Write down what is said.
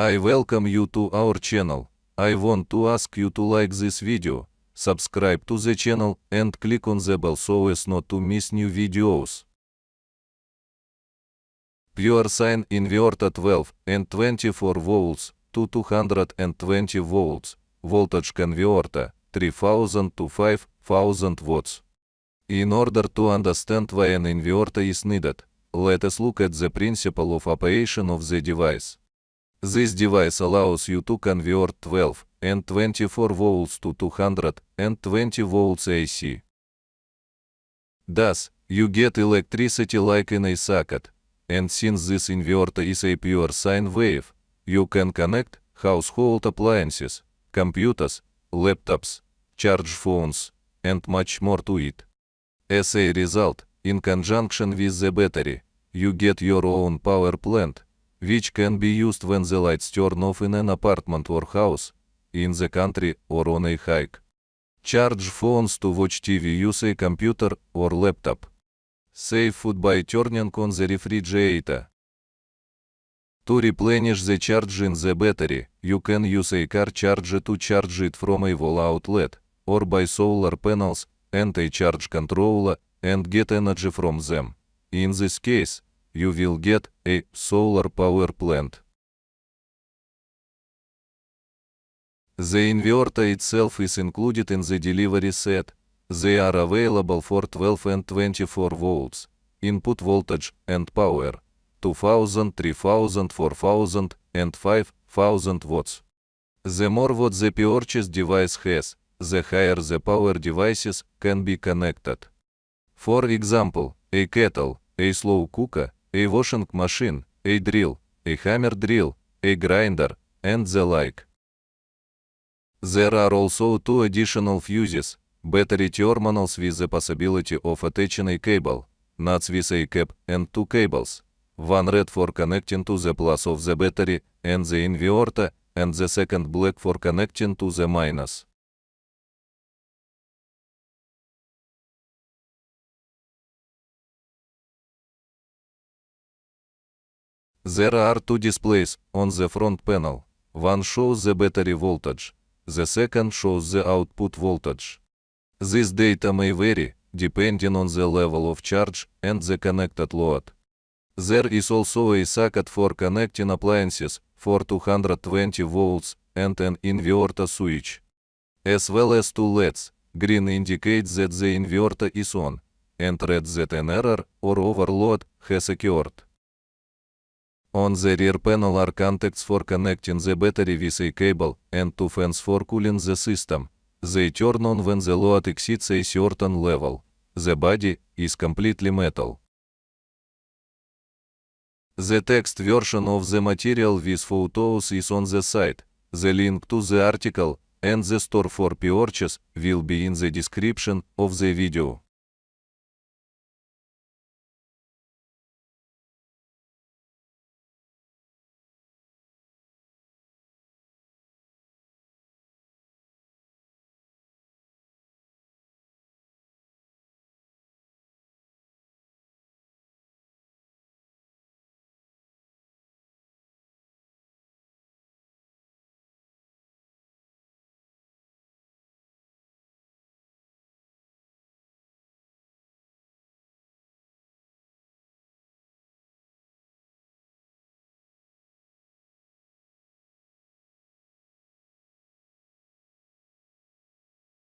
I welcome you to our channel. I want to ask you to like this video, subscribe to the channel and click on the bell so as not to miss new videos. Pure sine inverter 12 and 24 volts to 220 volts, voltage converter, 3000 to 5000 watts. In order to understand why an inverter is needed, let us look at the principle of operation of the device. This device allows you to convert 12 and 24 volts to 220 volts AC. Thus, you get electricity like in a socket, and since this inverter is a pure sine wave, you can connect household appliances, computers, laptops, charge phones, and much more to it. As a result, in conjunction with the battery, you get your own power plant, which can be used when the lights turn off in an apartment or house, in the country or on a hike. Charge phones to watch TV, use a computer or laptop. Save food by turning on the refrigerator. To replenish the charge in the battery, you can use a car charger to charge it from a wall outlet, or by solar panels, and a charge controller, and get energy from them. In this case, you will get a solar power plant. The inverter itself is included in the delivery set. They are available for 12 and 24 volts, input voltage and power, 2000, 3000, 4000 and 5000 watts. The more watts the purchase device has, the higher the power devices can be connected. For example, a kettle, a slow cooker, a-Washing Machine, A-Drill, A-Hammer Drill, A-Grinder, and the like. There are also two additional fuses, battery terminals with the possibility of attaching a cable, nuts with a cap and two cables, one red for connecting to the plus of the battery and the inverter, and the second black for connecting to the minus. There are two displays on the front panel. One shows the battery voltage. The second shows the output voltage. This data may vary, depending on the level of charge and the connected load. There is also a socket for connecting appliances for 220 volts and an inverter switch. As well as two LEDs, green indicates that the inverter is on, and red that an error or overload has occurred on the rear panel are contacts for connecting the battery with a cable, and two fans for cooling the system. They turn on when the load exceeds a certain level. The body is completely metal. The text version of the material with photos is on the site. The link to the article and the store for purchase will be in the description of the video.